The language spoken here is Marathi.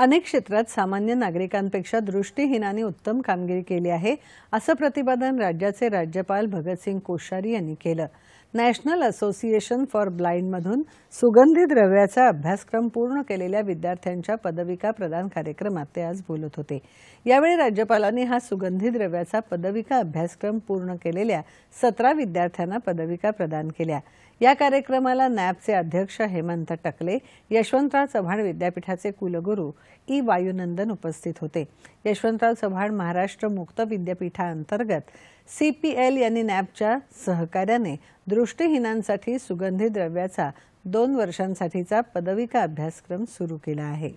अनेक क्षेत्रात सामान्य नागरिकांपेक्षा दृष्टीहीनाने उत्तम कामगिरी केली आहे असं प्रतिपादन राज्याचे राज्यपाल भगतसिंग कोश्यारी यांनी केलं नॅशनल असोसिएशन फॉर ब्लाइंडमधून सुगंधी द्रव्याचा अभ्यासक्रम पूर्ण केलेल्या विद्यार्थ्यांच्या पदविका प्रदान कार्यक्रमात ते आज बोलत होते यावेळी राज्यपालांनी हा सुगंधी द्रव्याचा पदविका अभ्यासक्रम पूर्ण केलेल्या सतरा विद्यार्थ्यांना पदविका प्रदान केल्या या कार्यक्रमाला नॅबचे अध्यक्ष हेमंत टकले यशवंतराव चव्हाण विद्यापीठाचे कुलगुरू ई वायुनंदन उपस्थित होते यशवंतराव चव्हाण महाराष्ट्र मुक्त विद्यापीठाअंतर्गत सी पी एल यांनी नॅपच्या सहकार्याने दृष्टीहीनांसाठी सुगंधी द्रव्याचा दोन वर्षांसाठीचा पदविका अभ्यासक्रम सुरू केला आहे